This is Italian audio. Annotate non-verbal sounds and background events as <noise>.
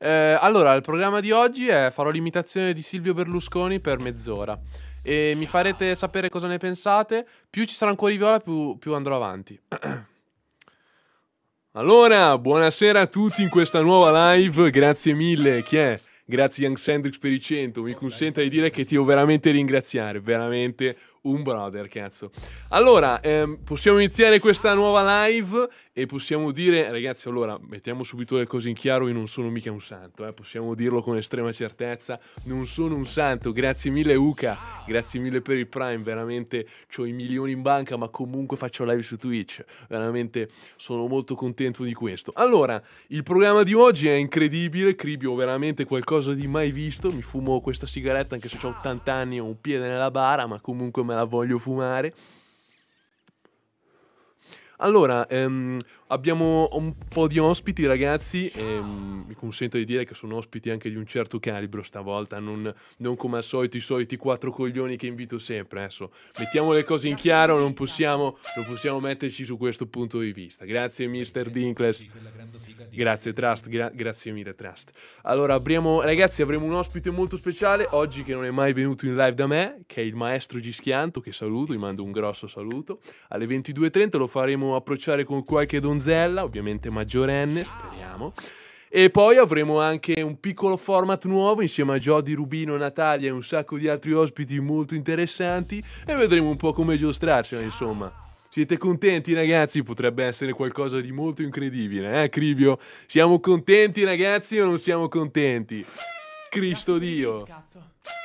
Eh, allora, il programma di oggi è farò l'imitazione di Silvio Berlusconi per mezz'ora e mi farete sapere cosa ne pensate. Più ci sarà ancora i viola, più, più andrò avanti. <clears throat> allora, buonasera a tutti in questa nuova live. Grazie mille. Chi è? Grazie Young Sandrix per i 100. Mi consenta di dire che ti devo veramente ringraziare. Veramente un brother, cazzo. Allora, ehm, possiamo iniziare questa nuova live e possiamo dire, ragazzi, allora, mettiamo subito le cose in chiaro, io non sono mica un santo, eh, possiamo dirlo con estrema certezza, non sono un santo, grazie mille Uca Grazie mille per il Prime, veramente ho i milioni in banca, ma comunque faccio live su Twitch. Veramente sono molto contento di questo. Allora, il programma di oggi è incredibile, Cribio, veramente qualcosa di mai visto. Mi fumo questa sigaretta anche se ho 80 anni e ho un piede nella bara, ma comunque me la voglio fumare. Allora, ehm, abbiamo un po' di ospiti, ragazzi. Ehm, mi consento di dire che sono ospiti anche di un certo calibro stavolta, non, non come al solito i soliti quattro coglioni che invito sempre. Adesso mettiamo le cose in chiaro, non possiamo, non possiamo metterci su questo punto di vista. Grazie, mister Dinkles. Grazie, Trust. Gra- grazie mille, Trust. Allora, avremo, ragazzi, avremo un ospite molto speciale oggi che non è mai venuto in live da me, che è il maestro Gischianto, che saluto, gli mando un grosso saluto. Alle 22.30 lo faremo approcciare con qualche donzella, ovviamente maggiorenne, speriamo. E poi avremo anche un piccolo format nuovo insieme a Jody Rubino, Natalia e un sacco di altri ospiti molto interessanti e vedremo un po' come giostrarcela, insomma. Siete contenti ragazzi? Potrebbe essere qualcosa di molto incredibile, eh Crivio? Siamo contenti ragazzi o non siamo contenti? Cristo Dio! Cazzo.